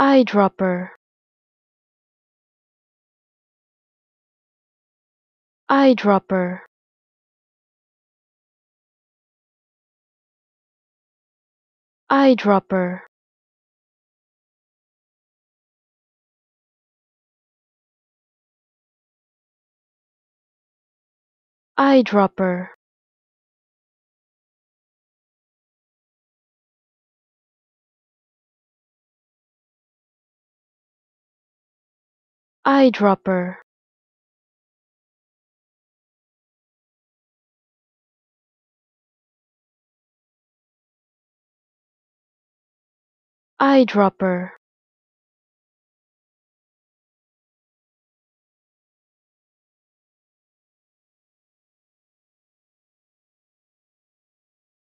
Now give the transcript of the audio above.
eyedropper eyedropper eyedropper eyedropper eyedropper eyedropper